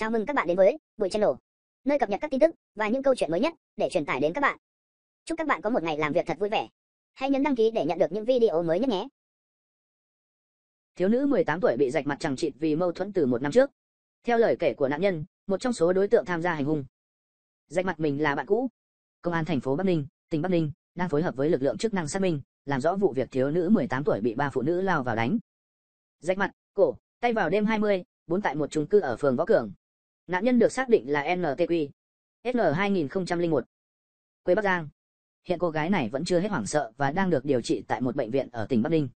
Chào mừng các bạn đến với buổi channel, nơi cập nhật các tin tức và những câu chuyện mới nhất để truyền tải đến các bạn. Chúc các bạn có một ngày làm việc thật vui vẻ. Hãy nhấn đăng ký để nhận được những video mới nhất nhé. Thiếu nữ 18 tuổi bị rạch mặt chẳng chịt vì mâu thuẫn từ một năm trước. Theo lời kể của nạn nhân, một trong số đối tượng tham gia hành hung. Rạch mặt mình là bạn cũ. Công an thành phố Bắc Ninh, tỉnh Bắc Ninh đang phối hợp với lực lượng chức năng xác minh, làm rõ vụ việc thiếu nữ 18 tuổi bị ba phụ nữ lao vào đánh. Rạch mặt, cổ, tay vào đêm 20, bốn tại một chung cư ở phường Võ Cường. Nạn nhân được xác định là NTQ. SN 2001. Quê Bắc Giang. Hiện cô gái này vẫn chưa hết hoảng sợ và đang được điều trị tại một bệnh viện ở tỉnh Bắc Ninh.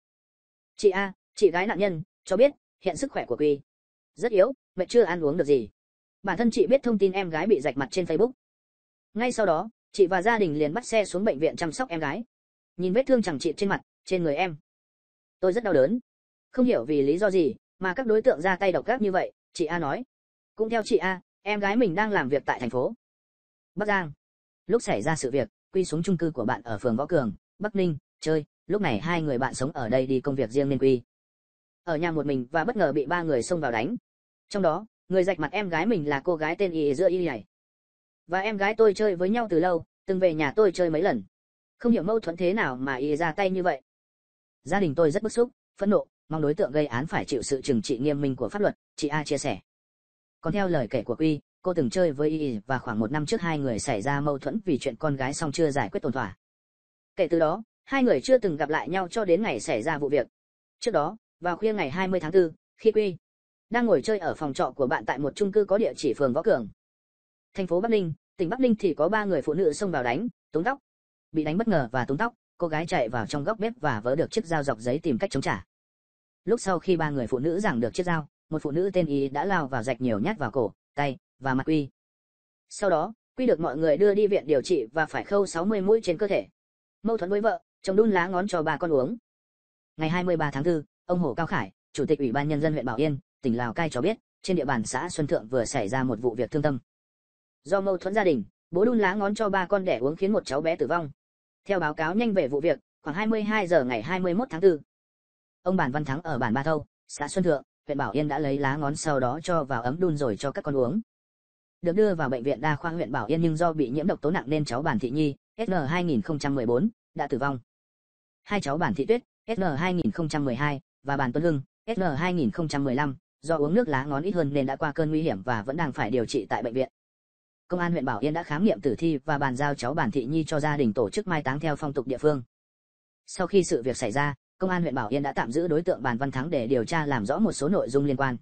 Chị A, chị gái nạn nhân, cho biết, hiện sức khỏe của Quy rất yếu, mẹ chưa ăn uống được gì. Bản thân chị biết thông tin em gái bị rạch mặt trên Facebook. Ngay sau đó, chị và gia đình liền bắt xe xuống bệnh viện chăm sóc em gái. Nhìn vết thương chẳng chị trên mặt, trên người em. Tôi rất đau đớn. Không hiểu vì lý do gì, mà các đối tượng ra tay độc ác như vậy, chị A nói cũng theo chị a em gái mình đang làm việc tại thành phố bắc giang lúc xảy ra sự việc quy xuống trung cư của bạn ở phường võ cường bắc ninh chơi lúc này hai người bạn sống ở đây đi công việc riêng nên quy ở nhà một mình và bất ngờ bị ba người xông vào đánh trong đó người rạch mặt em gái mình là cô gái tên y giữa y này và em gái tôi chơi với nhau từ lâu từng về nhà tôi chơi mấy lần không hiểu mâu thuẫn thế nào mà y ra tay như vậy gia đình tôi rất bức xúc phẫn nộ mong đối tượng gây án phải chịu sự trừng trị nghiêm minh của pháp luật chị a chia sẻ còn theo lời kể của Quy, cô từng chơi với Y và khoảng một năm trước hai người xảy ra mâu thuẫn vì chuyện con gái xong chưa giải quyết tổn thỏa. Kể từ đó, hai người chưa từng gặp lại nhau cho đến ngày xảy ra vụ việc. Trước đó, vào khuya ngày 20 tháng 4, khi Quy đang ngồi chơi ở phòng trọ của bạn tại một chung cư có địa chỉ phường Võ Cường, thành phố Bắc Ninh, tỉnh Bắc Ninh thì có ba người phụ nữ xông vào đánh, túng tóc. Bị đánh bất ngờ và túng tóc, cô gái chạy vào trong góc bếp và vỡ được chiếc dao dọc giấy tìm cách chống trả. Lúc sau khi ba người phụ nữ giằng được chiếc dao, một phụ nữ tên y đã lao vào rạch nhiều nhát vào cổ, tay và mặt quy. Sau đó, quy được mọi người đưa đi viện điều trị và phải khâu 60 mũi trên cơ thể. Mâu thuẫn với vợ, chồng đun lá ngón cho bà con uống. Ngày 23 tháng 4, ông Hồ Cao Khải, chủ tịch Ủy ban nhân dân huyện Bảo Yên, tỉnh Lào Cai cho biết, trên địa bàn xã Xuân Thượng vừa xảy ra một vụ việc thương tâm. Do mâu thuẫn gia đình, bố đun lá ngón cho ba con đẻ uống khiến một cháu bé tử vong. Theo báo cáo nhanh về vụ việc, khoảng 22 giờ ngày 21 tháng 4, ông Bản Văn Thắng ở bản Ba Thâu, xã Xuân Thượng, huyện Bảo Yên đã lấy lá ngón sau đó cho vào ấm đun rồi cho các con uống. Được đưa vào bệnh viện đa khoa huyện Bảo Yên nhưng do bị nhiễm độc tố nặng nên cháu Bản Thị Nhi, SN 2014, đã tử vong. Hai cháu Bản Thị Tuyết, SN 2012 và Bản Tuấn Hưng, SN 2015, do uống nước lá ngón ít hơn nên đã qua cơn nguy hiểm và vẫn đang phải điều trị tại bệnh viện. Công an huyện Bảo Yên đã khám nghiệm tử thi và bàn giao cháu Bản Thị Nhi cho gia đình tổ chức mai táng theo phong tục địa phương. Sau khi sự việc xảy ra, công an huyện Bảo Yên đã tạm giữ đối tượng Bàn Văn Thắng để điều tra làm rõ một số nội dung liên quan.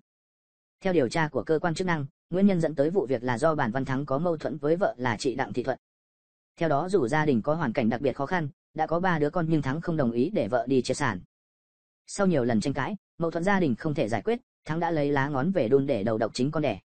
Theo điều tra của cơ quan chức năng, nguyên nhân dẫn tới vụ việc là do Bàn Văn Thắng có mâu thuẫn với vợ là chị Đặng Thị Thuận. Theo đó dù gia đình có hoàn cảnh đặc biệt khó khăn, đã có ba đứa con nhưng Thắng không đồng ý để vợ đi chia sản. Sau nhiều lần tranh cãi, mâu thuẫn gia đình không thể giải quyết, Thắng đã lấy lá ngón về đun để đầu độc chính con đẻ.